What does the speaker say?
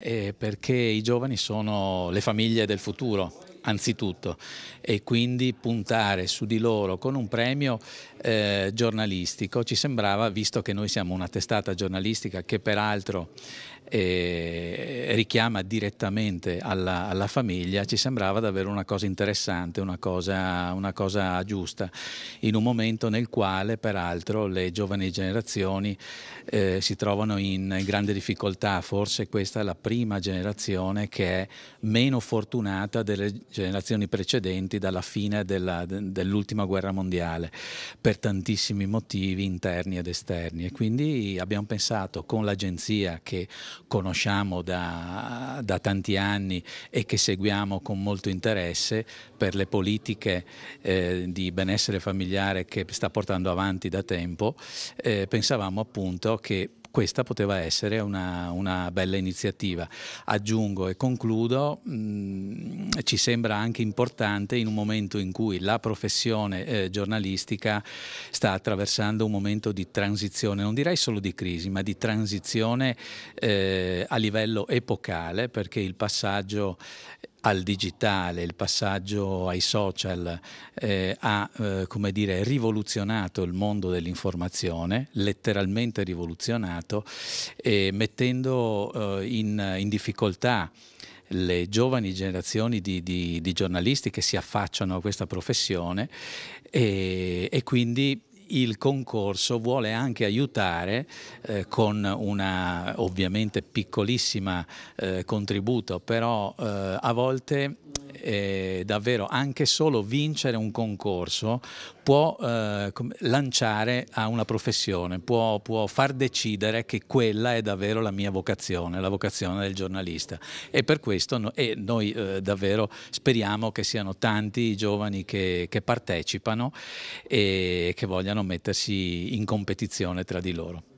eh, perché i giovani sono le famiglie del futuro anzitutto e quindi puntare su di loro con un premio eh, giornalistico ci sembrava, visto che noi siamo una testata giornalistica che peraltro eh, richiama direttamente alla, alla, famiglia, ci sembrava davvero una cosa interessante, una cosa, una cosa giusta, in un momento nel quale peraltro le giovani generazioni eh, si trovano in grande difficoltà, forse questa è la prima generazione che è meno fortunata delle generazioni generazioni precedenti dalla fine dell'ultima guerra mondiale per tantissimi motivi interni ed esterni e quindi abbiamo pensato con l'agenzia che conosciamo da, da, tanti anni e che seguiamo con molto interesse per le politiche eh, di benessere familiare che sta portando avanti da tempo, eh, pensavamo appunto che questa poteva essere una, una, bella iniziativa. Aggiungo e concludo mh, mm, ci sembra anche importante in un momento in cui la professione eh, giornalistica sta attraversando un momento di transizione, non direi solo di crisi, ma di transizione eh, a livello epocale, perché il passaggio al digitale, il passaggio ai social eh, ha eh, come dire, rivoluzionato il mondo dell'informazione, letteralmente rivoluzionato, mettendo eh, in, in difficoltà le giovani generazioni di, di, di giornalisti che si affacciano a questa professione e, e quindi il concorso vuole anche aiutare eh, con una ovviamente piccolissima eh, contributo, però eh, a volte eh, davvero anche solo vincere un concorso può eh, lanciare a una professione, può, può, far decidere che quella è davvero la mia vocazione, la vocazione del giornalista e per questo no, e noi eh, davvero speriamo che siano tanti i giovani che, che partecipano e che vogliano non mettersi in competizione tra di loro.